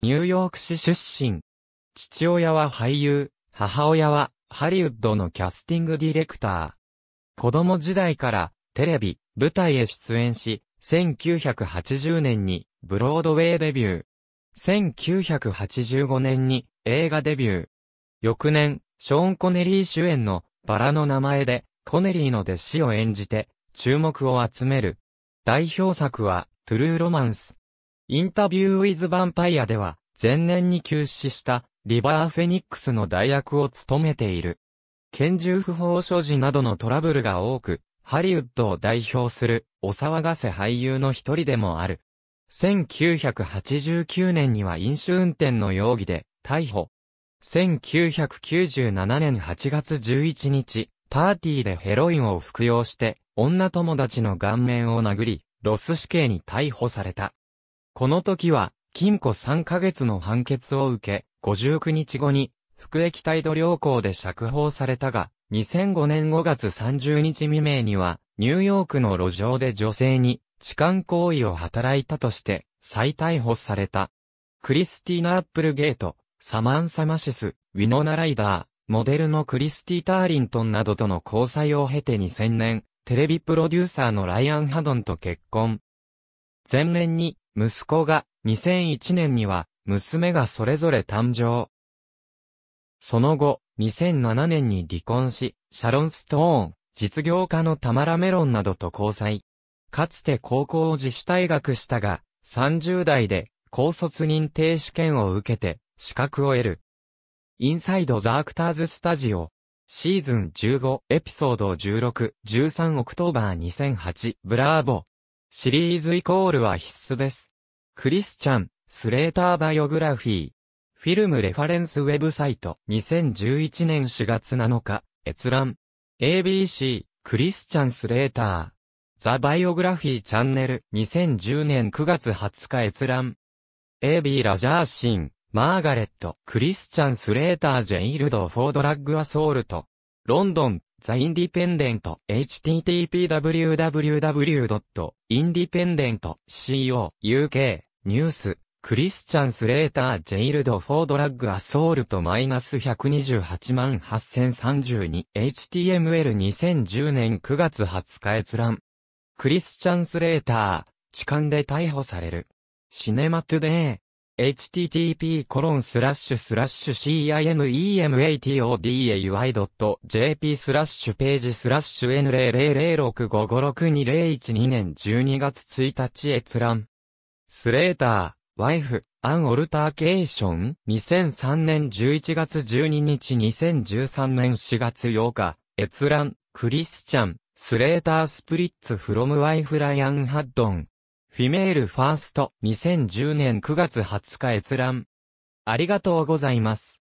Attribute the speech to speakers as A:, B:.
A: ニューヨーク市出身。父親は俳優、母親はハリウッドのキャスティングディレクター。子供時代からテレビ、舞台へ出演し、1980年にブロードウェイデビュー。1985年に映画デビュー。翌年、ショーン・コネリー主演のバラの名前でコネリーの弟子を演じて注目を集める。代表作はトゥルー・ロマンス、インタビューウィズ・ヴァンパイアでは、前年に急死した、リバー・フェニックスの代役を務めている。拳銃不法所持などのトラブルが多く、ハリウッドを代表する、お騒がせ俳優の一人でもある。1989年には飲酒運転の容疑で、逮捕。1997年8月11日、パーティーでヘロインを服用して、女友達の顔面を殴り、ロス死刑に逮捕された。この時は、禁錮3ヶ月の判決を受け、59日後に、服役態度良好で釈放されたが、2005年5月30日未明には、ニューヨークの路上で女性に、痴漢行為を働いたとして、再逮捕された。クリスティーナ・アップルゲート、サマンサ・マシス、ウィノナ・ライダー、モデルのクリスティ・ターリントンなどとの交際を経て2000年、テレビプロデューサーのライアン・ハドンと結婚。前年に息子が、2001年には、娘がそれぞれ誕生。その後、2007年に離婚し、シャロン・ストーン、実業家のタマラメロンなどと交際。かつて高校を自主退学したが、30代で高卒認定試験を受けて資格を得る。インサイド・ザ・アクターズ・スタジオ。シーズン15、エピソード16、13オクトーバー2008、ブラーボ。シリーズイコールは必須です。クリスチャン、スレーターバイオグラフィー。フィルムレファレンスウェブサイト2011年4月7日、閲覧。ABC、クリスチャン・スレーター。ザ・バイオグラフィーチャンネル2010年9月20日閲覧。AB ラジャーシン、マーガレット、クリスチャン・スレーター・ジェイルド・フォード・ラッグ・アソールト。ロンドン、TheIndependent httpwww.independent.co.uk ニュースクリスチャンスレータージェイルドフォードラッグアソールとマイナス128万 8032HTML2010 年9月20日閲覧クリスチャンスレーター痴漢で逮捕されるシネマトゥデー http://cinematoday.jp スラッシュページスラッシュ N00065562012 年12月1日閲覧。スレーター、ワイフ、アンオルターケーション ?2003 年11月12日2013年4月8日、閲覧、クリスチャン、スレータースプリッツフロムワイフライアンハッドン。フィメールファースト2010年9月20日閲覧。ありがとうございます。